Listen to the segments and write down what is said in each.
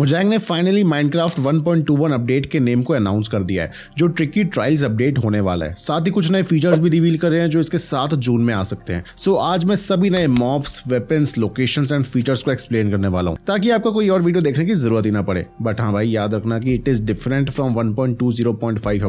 मुजैंग ने finally Minecraft 1.21 update के name को अनाउंस कर दिया है जो ट्रिकी ट्रायल्स अपडेट होने वाला है साथ ही कुछ नए फीचर्स भी रिवील कर रहे हैं जो इसके साथ जून में आ सकते हैं सो so, आज मैं सभी नए mobs weapons location and features को एक्सप्लेन करने वाला हूँ ताकि आपको कोई और वीडियो देखने की जरूरत ही ना पड़े बट हाँ भाई याद रखना की it is different from one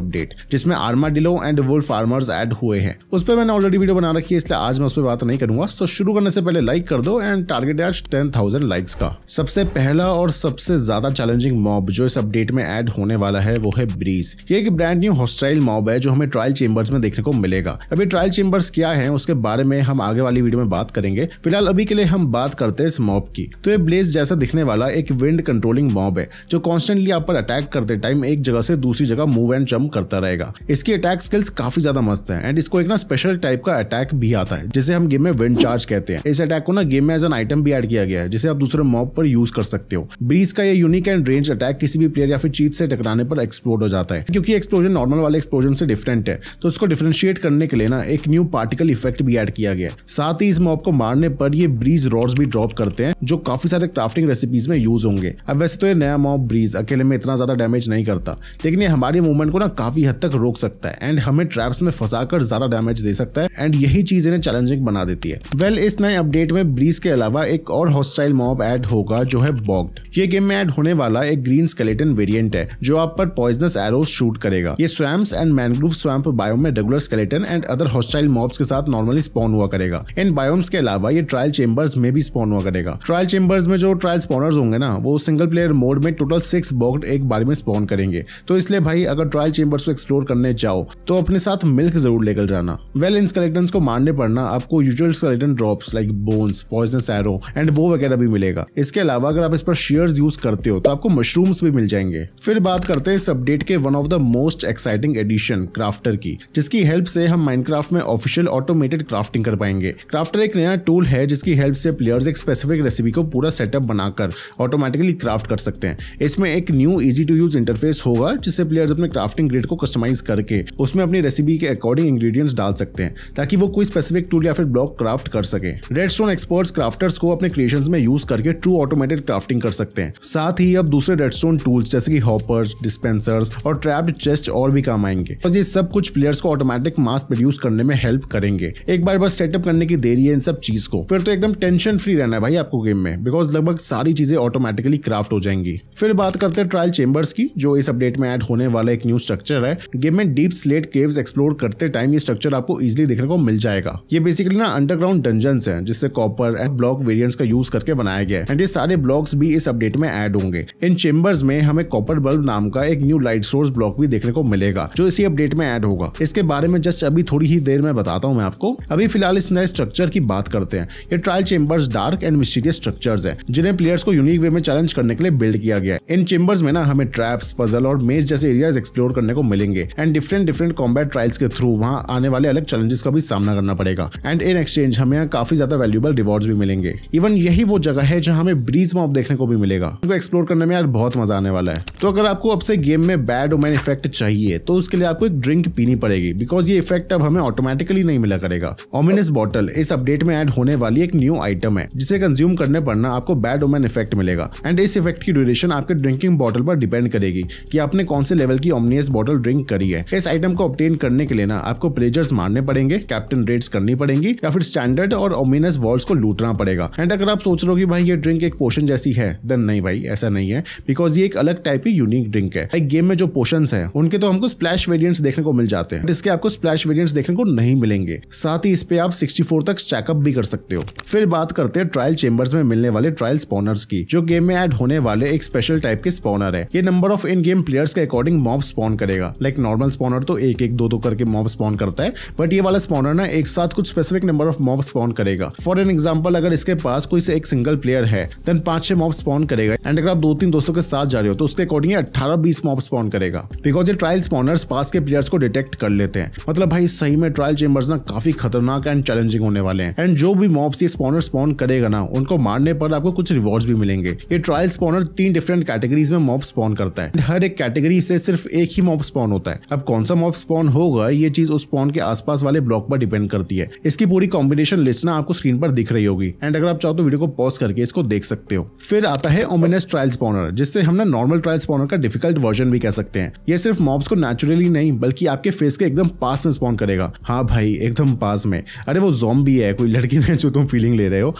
update जिसमें armadillo and wolf armours add हुए हैं उस पर मैंने ऑलरेडी वीडियो बना रखी है इसलिए आज मैं उस पर बात नहीं करूंगा सो शुरू करने से पहले लाइक कर दो एंड टारगेट है टेन लाइक्स का सबसे पहला और सबसे ज्यादा चैलेंजिंग मॉब जो इस अपडेट में ऐड होने वाला है वो है ब्रीज ये एक ब्रांड न्यू हॉस्टाइल मॉब है जो हमें ट्रायल चेम्बर्स में देखने को मिलेगा अभी ट्रायल चेम्बर्स क्या है उसके बारे में हम आगे वाली वीडियो में बात करेंगे फिलहाल अभी के लिए हम बात करते हैं इस मॉब की तो ये ब्लेज जैसा दिखने वाला एक विंड कंट्रोलिंग मॉब है जो कॉन्स्टेंटली आप पर अटैक करते टाइम एक जगह से दूसरी जगह मूव एंड जम्प करता रहेगा इसकी अटैक स्किल्स काफी ज्यादा मस्त है एंड इसको एक ना स्पेशल टाइप का अटैक भी आता है जिसे हम गेम में विंड चार्ज कहते हैं इस अटैक को ना गेम में एज एन आइटम भी एड किया गया है जिसे आप दूसरे मॉब पर यूज कर सकते हो ब्रीज का यूनिक एंड रेंज अटैक किसी भी प्लेयर या फिर चीज से टकराने पर एक्सप्लोड हो जाता है क्योंकि एक्सप्लोजन नॉर्मल वाले एक्सप्लोजन से डिफरेंट है तो उसको डिफ्रेंशिएट करने के लिए ना एक न्यू पार्टिकल इफेक्ट भी एड किया गया साथ ही इस मॉप को मारने पर ये ब्रीज रॉड्स भी ड्रॉप करते हैं जो काफी सारे क्राफ्टिंग रेसिपीज में यूज होंगे अब वैसे तो ये नया मॉप ब्रीज अकेले में इतना ज्यादा डैमेज नहीं करता लेकिन ये हमारी मूवमेंट को ना काफी हद तक रोक सकता है एंड हमें ट्रैप्स में फंसाकर ज्यादा डैमेज दे सकता है एंड यही चीज इन्हें चैलेंजिंग बना देती है वेल well, इस नए अपडेट में ब्रीज के अलावा एक और हॉस्टाइल मॉब ऐड होगा जो है बॉग्ड ये गेम में ऐड होने वाला एक ग्रीन स्केलेटन वेरिएंट है जो आप पर पॉइजनस एरो शूट करेगा ये swamps and mangrove swamp biome में regular skeleton and other hostile mobs के साथ नॉर्मली स्पॉन हुआ करेगा इन बायोम्स के अलावा ये ट्रायल चेम्बर्स में भी स्पॉन हुआ करेगा ट्रायल चेम्बर्स में जो ट्रायल स्पॉनर्स होंगे ना वो सिंगल प्लेयर मोड में टोटल सिक्स बॉक्ट एक बार में स्पॉन करेंगे तो इसलिए भाई अगर ट्रायल चेम्बर्स को एक्सप्लोर करने जाओ तो अपने साथ मिल्क जरूर लेकर जाना वेल इन स्केलेटन को मारने पड़ना आपको usual skeleton drops like bones poisonous arrow and वो वगैरह भी मिलेगा इसके अलावा अगर आप इस पर शेयर यूज करते हो तो आपको मशरूम्स भी मिल जाएंगे फिर बात करते हैं इस अपडेट के one of the most exciting addition crafter की जिसकी हेल्प से हम माइनक्राफ्ट में ऑफिशियल ऑटोमेटेड क्राफ्टिंग कर पाएंगे क्राफ्टर एक नया टूल है जिसकी हेल्प से प्लेयर्स एक स्पेसिफिक रेसिपी को पूरा सेटअप बनाकर ऑटोमेटिकली क्राफ्ट कर सकते हैं इसमें एक new easy to use interface होगा जिससे प्लेयर्स अपने क्राफ्टिंग ग्रेड को कस्टमाइज करके उसमें अपनी रेसिपी के अकॉर्डिंग इंग्रेडिएंट्स डाल सकते हैं ताकि वो कोई स्पेसिफिक टूल या फिर ब्लॉक क्राफ्ट कर सके रेड स्टोन एक्सपर्ट्स क्राफ्टर्स को अपने क्रिएशन में यूज करके ट्रू ऑटोमेटेड क्राफ्टिंग कर सकते हैं साथ ही अब दूसरे रेडस्टोन टूल्स जैसे कि हॉपर्स डिस्पेंसर्स और ट्रैप्ड चेस्ट और भी काम आएंगे और ये सब कुछ प्लेयर्स को ऑटोमेटिक मास्क प्रोड्यूस करने में हेल्प करेंगे एक बार बस सेटअप करने की देरी है इन सब चीज को फिर तो एकदम टेंशन फ्री रहना है भाई आपको गेम में बिकॉज लगभग सारी चीजें ऑटोमेटिकली क्राफ्ट हो जाएंगी फिर बात करते हैं ट्रायल चेम्बर्स की जो इस अपडेट में एड होने वाला एक न्यू स्ट्रक्चर है गेम में डीप स्लेट केव एक्सप्लोर करते टाइम ये स्ट्रक्चर आपको इजिली देखने को मिल जाएगा ये बेसिकली ना अंडरग्राउंड डंजन है जिससे कॉपर एंड ब्लॉक वेरियंट्स का यूज करके बनाया गया है एंड ये सारे ब्लॉक्स भी इस अपडेट में ऐड होंगे इन चेम्बर्स में हमें कॉपर बल्ब नाम का एक न्यू लाइट सोर्स ब्लॉक भी देखने को मिलेगा जो इसी अपडेट में ऐड होगा इसके बारे में जस्ट अभी थोड़ी ही देर में बताता हूँ मैं आपको अभी फिलहाल इस नए स्ट्रक्चर की बात करते हैं ये trial chambers dark and mysterious structure है जिन्हें प्लेयर्स को यूनिक वे में चैलेंज करने के लिए बिल्ड किया गया है इन चेम्बर्स में ना हमें ट्रैप्स पजल और मेज जैसे एरियाज एक्सप्लोर करने को मिलेंगे and different different combat trials के थ्रू वहाँ आने वाले अलग चैलेंजेस का भी सामना करना पड़ेगा एंड इन एक्सचेंज हमें यहाँ काफी ज्यादा वैल्यूबल रिवॉर्ड्स भी मिलेंगे इवन यही वो जगह है जहाँ हमें ब्रीज मॉप देखने को भी मिलेगा को एक्सप्लोर करने में यार बहुत मजा आने वाला है तो अगर आपको अब से गेम में बैड ओमेन इफेक्ट चाहिए तो उसके लिए आपको एक ड्रिंक पीनी पड़ेगी बिकॉज ये इफेक्ट अब हमें ऑटोमेटिकली नहीं मिला करेगा ओमिनस बॉटल इस अपडेट में एड होने वाली एक न्यू आइटम है जिसे कंज्यूम करने पर ना आपको बैड ओमेन इफेक्ट मिलेगा एंड इस इफेक्ट की ड्यूरेशन आपके ड्रिंकिंग बॉटल पर डिपेंड करेगी कि आपने कौन से लेवल की ओमनियस बॉटल ड्रिंक करी है इस आइटम को ऑप्टेन करने के लिए ना आपको प्लेजर्स मारने पड़ेंगे कैप्टन रेड्स करनी पड़ेंगी या फिर स्टैंडर्ड और ओमिनस वॉल्स को लूटना पड़ेगा एंड अगर आप सोच रहे हो कि भाई ये ड्रिंक एक पोशन जैसी है देन नहीं भाई भाई ऐसा नहीं है बिकॉज ये एक अलग टाइप की यूनिक ड्रिंक है एक गेम में जो पोशन है उनके तो हमको स्प्लैश वेरियंट्स देखने को मिल जाते हैं इसके आपको स्प्लैश वेरियंट्स देखने को नहीं मिलेंगे साथ ही इस पे आप 64 तक चेकअप भी कर सकते हो फिर बात करते हैं ट्रायल चेम्बर्स में मिलने वाले ट्रायल स्पॉनर्स की जो गेम में एड होने वाले एक स्पेशल टाइप के स्पॉनर है ये number of in game players के अकॉर्डिंग मॉब स्पॉन करेगा लाइक नॉर्मल स्पॉनर तो एक एक दो दो करके मॉब स्पॉन करता है बट ये वाला स्पॉनर ना एक साथ कुछ specific number of mob spawn करेगा फॉर एन एग्जाम्पल अगर इसके पास कोई से एक सिंगल प्लेयर है देन पांच छह मॉब स्पॉन करेगा एंड अगर आप दो तीन दोस्तों के साथ जा रहे हो तो उसके अकॉर्डिंग अठारह बीस मॉप स्पॉन करेगा बिकॉज ये ट्रायल स्पॉनर्स पास के प्लेयर्स को डिटेक्ट कर लेते हैं मतलब भाई सही में ट्रायल चेम्बर्स ना काफी खतरनाक एंड चैलेंजिंग होने वाले हैं एंड जो भी मॉब्स ये स्पॉनर स्पॉन करेगा ना उनको मारने पर आपको कुछ रिवॉर्ड भी मिलेंगे ये ट्रायल स्पॉनर तीन डिफरेंट कैटेगरीज में मॉप स्पॉन करता है हर एक कैटेगरी से सिर्फ एक ही मॉप स्पॉन होता है अब कौन सा मॉप स्पॉन होगा ये चीज उस स्पॉन के आसपास वाले ब्लॉक पर डिपेंड करती है इसकी पूरी कॉम्बिनेशन लिस्ट ना आपको स्क्रीन पर दिख रही होगी एंड अगर आप चाहो तो वीडियो को पॉज करके इसको देख सकते हो फिर आता है ओमिनस एस ट्रायल स्पॉनर जिससे हमने नॉर्मल ट्रायल स्पॉनर का डिफिकल्ट वर्जन भी कह सकते हैं ये सिर्फ मॉब्स को नेचुरली नहीं बल्कि आपके फेस के एकदम पास में स्पॉन करेगा हाँ भाई एकदम पास में अरे वो जॉम्बी है कोई लड़की नहीं जो तुम फीलिंग ले रहे हो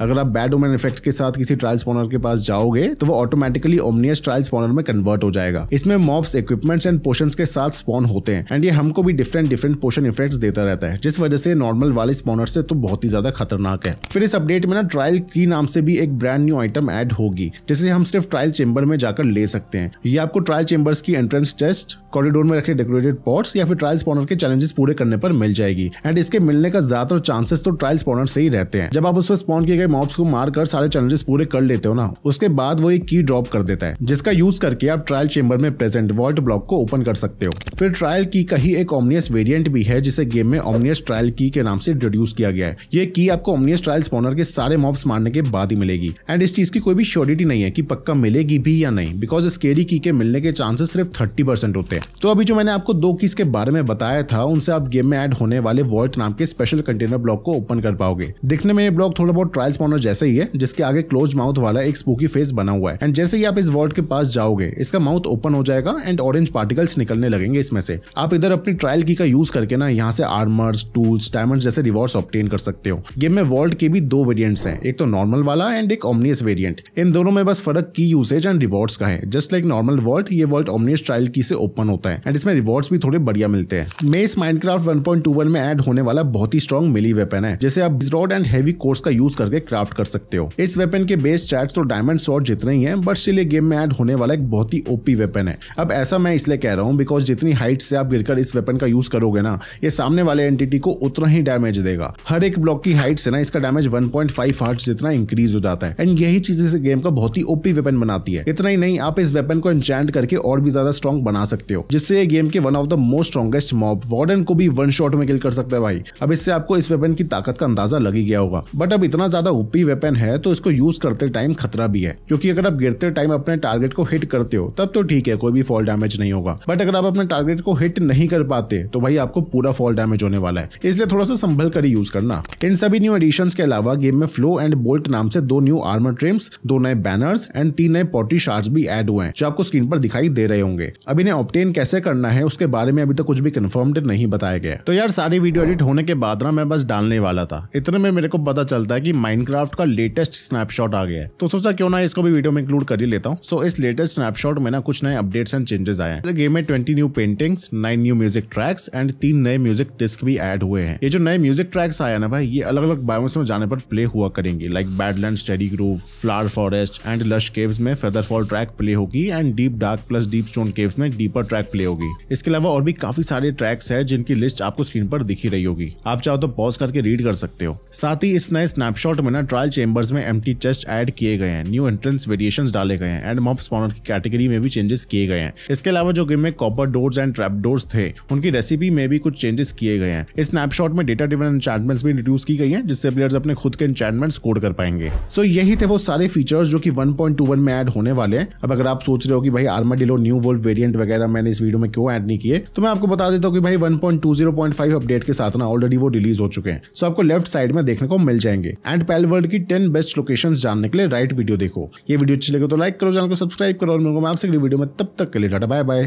अगर आप बैड ओमन इफेक्ट के साथ किसी ट्रायल स्पॉनर के पास जाओगे तो वो ऑटोमेटिकली ओमनियस ट्रायल स्पॉनर में कन्वर्ट हो जाएगा इसमें मॉब्स इक्विपमेंट्स एंड पोशन के साथ स्पॉन होते हैं एंड ये हमको भी डिफरेंट डिफरेंट पोशन इफेक्ट देता रहता है जिस वजह से नॉर्मल वाले स्पॉनर से तो बहुत ही ज्यादा खतरनाक है फिर इस अपडेट में ना ट्रायल की नाम से भी एक ब्रांड न्यू आइटम एड होगी जिसे हम सिर्फ ट्रायल चेंबर में जाकर ले सकते हैं ये आपको ट्रायल चेंबर्स की एंट्रेंस टेस्ट कॉरिडोर में रखे डेकोरेटेड पॉट्स या फिर ट्रायल स्पॉनर के चैलेंजेस पूरे करने पर मिल जाएगी एंड इसके मिलने का ज्यादातर चांसेस तो ट्रायल स्पॉनर से ही रहते हैं जब आप उस पर स्पॉन किए गए के मॉब्स को मारकर सारे चैलेंजेस पूरे कर लेते हो ना उसके बाद वो एक की ड्रॉप कर देता है जिसका यूज करके आप ट्रायल चेम्बर में प्रेजेंट वॉल्ट ब्लॉक को ओपन कर सकते हो फिर ट्रायल की का ही एक ओमनियस वेरियंट भी है जिसे गेम में ओमनियस ट्रायल की के नाम से इंट्रोड्यूस किया गया है ये की आपको ओमनियस ट्रायल स्पोनर के सारे मॉब्स मारने के बाद ही मिलेगी एंड इस चीज की कोई भी श्योरिटी नहीं है की पक्का मिलेगी भी या नहीं बिकॉज स्केरी की के मिलने के चांसेस सिर्फ थर्टी परसेंट होते हैं तो अभी जो मैंने आपको दो कीज के बारे में बताया था उनसे आप गेम में एड होने वाले वॉल्ट नाम के स्पेशल कंटेनर ब्लॉक को ओपन कर पाओगे दिखने में ये ब्लॉक थोड़ा बहुत ट्रायल ट्रांसफॉर्मर जैसे ही है जिसके आगे क्लोज माउथ वाला एक स्पूकी फेस बना हुआ है एंड जैसे ही आप इस वॉल्ट के पास जाओगे इसका माउथ ओपन हो जाएगा एंड ऑरेंज पार्टिकल्स निकलने लगेंगे इसमें से आप इधर अपनी ट्रायल की का यूज करके ना यहाँ से आर्मर्स टूल्स डायमंड जैसे रिवॉर्ड्स ऑप्टेन कर सकते हो गेम में वॉल्ट के भी दो वेरियंट्स है एक तो नॉर्मल वाला एंड एक ओमनियस वेरियंट इन दोनों में बस फर्क की यूसेज एंड रिवॉर्ड्स का है जस्ट लाइक नॉर्मल वॉल्ट ये वॉल्ट ओमनियस ट्रायल की से ओपन होता है एंड इसमें रिवॉर्ड्स भी थोड़े बढ़िया मिलते हैं मेस माइंड क्राफ्ट में एड होने वाला बहुत ही स्ट्रॉन्ग मिली वेपन है जैसे आप ब्रॉड एंड हैवी कोर्स का यूज करके क्राफ्ट कर सकते हो इस वेपन के बेस चार्ज तो डायमंड शॉर्ट जितने ही है बट स्टिल ये गेम में एड होने वाला एक बहुत ही ओपी वेपन है अब ऐसा मैं इसलिए कह रहा हूँ बिकॉज जितनी हाइट से आप गिरकर इस वेपन का यूज करोगे ना ये सामने वाले एंटिटी को उतना ही डैमेज देगा हर एक ब्लॉक की हाइट से ना इसका डैमेज 1.5 पॉइंट जितना इंक्रीज हो जाता है एंड यही चीज इस गेम का बहुत ही ओपी वेपन बनाती है इतना ही नहीं आप इस वेपन को एंचैंट करके और भी ज्यादा स्ट्रॉन्ग बना सकते हो जिससे ये गेम के one of the most strongest mob warden को भी वन शॉट में किल कर सकता है भाई अब इससे आपको इस वेपन की ताकत का अंदाजा लगी गया होगा बट अब इतना ज्यादा ओपी वेपन है तो इसको यूज करते टाइम खतरा भी है क्योंकि अगर आप गिरते टाइम अपने टारगेट को हिट करते हो तब तो ठीक है कोई भी फॉल डैमेज नहीं होगा बट अगर आप अपने टारगेट को हिट नहीं कर पाते तो भाई आपको पूरा फॉल डैमेज होने वाला है इसलिए थोड़ा सा संभल कर ही यूज करना इन सभी न्यू एडिशन के अलावा गेम में फ्लो एंड बोल्ट नाम से दो न्यू आर्मर ट्रेम्स दो नए बैनर्स एंड तीन नए पोटी शार्ट भी एड हुए हैं जो आपको स्क्रीन पर दिखाई दे रहे होंगे अब इन्हें ऑप्टेन कैसे करना है उसके बारे में अभी तक तो कुछ भी कन्फर्म्ड नहीं बताया गया तो यार सारी वीडियो एडिट होने के बाद ना मैं बस डालने वाला था इतने में मेरे को पता चलता है कि माइंड माइनक्राफ्ट का लेटेस्ट स्नैपशॉट आ गया है तो सोचा क्यों ना इसको भी वीडियो में इंक्लूड कर ही लेता हूँ सो so, इस लेटेस्ट स्नैपशॉट में ना कुछ नए अपडेट्स एंड चेंजेस आए हैं गेम में twenty new paintings nine new music tracks and तीन नए म्यूजिक डिस्क भी एड हुए हैं ये जो नए म्यूजिक ट्रैक्स आया ना भाई ये अलग अलग बायोस में जाने पर प्ले हुआ करेंगे like badland study grove flower forest and lush caves में फेदरफॉल ट्रैक प्ले होगी and deep dark plus dripstone caves में डीपर ट्रैक प्ले होगी इसके अलावा और भी काफी सारे ट्रैक्स है जिनकी लिस्ट आपको स्क्रीन पर दिखी रही होगी आप चाहो तो पॉज करके रीड कर सकते हो साथ ही इस नए स्नैपशॉट में ना ट्रायल चेंबर्स में एम चेस्ट ऐड किए गए हैं न्यू एंट्रेंस वेरिएशन डाले गए हैं एंड मॉप स्पॉनर की कैटेगरी में भी चेंजेस किए गए हैं इसके अलावा जो गेम में copper doors and trapdoors थे उनकी रेसिपी में भी कुछ चेंजेस किए गए हैं इस स्नैपशॉट में डेटा ड्रिवन एंटमेंट्स भी इंट्रोड्यूस की गई है जिससे प्लेयर्स अपने खुद के एंचैंटमेंट्स कोड कर पाएंगे सो so, यही थे वो सारे फीचर्स जो कि वन में एड होने वाले हैं अब अगर आप सोच रहे हो कि भाई armadillo new world variant वगैरह मैंने इस वीडियो में क्यों एड नहीं किए तो मैं आपको बता देता हूँ कि भाई 1.20.5 अपडेट के साथ ना ऑलरेडी वो रिलीज हो चुके हैं सो so, आपको लेफ्ट साइड में देखने को मिल जाएंगे एंड पायल वर्ल्ड की टेन बेस्ट लोकेशन जानने के लिए राइट वीडियो देखो ये वीडियो अच्छी लगे तो लाइक करो चैनल को सब्सक्राइब करो और मैं आपसे अगली वीडियो में तब तक के लिए डाटा बाय बाय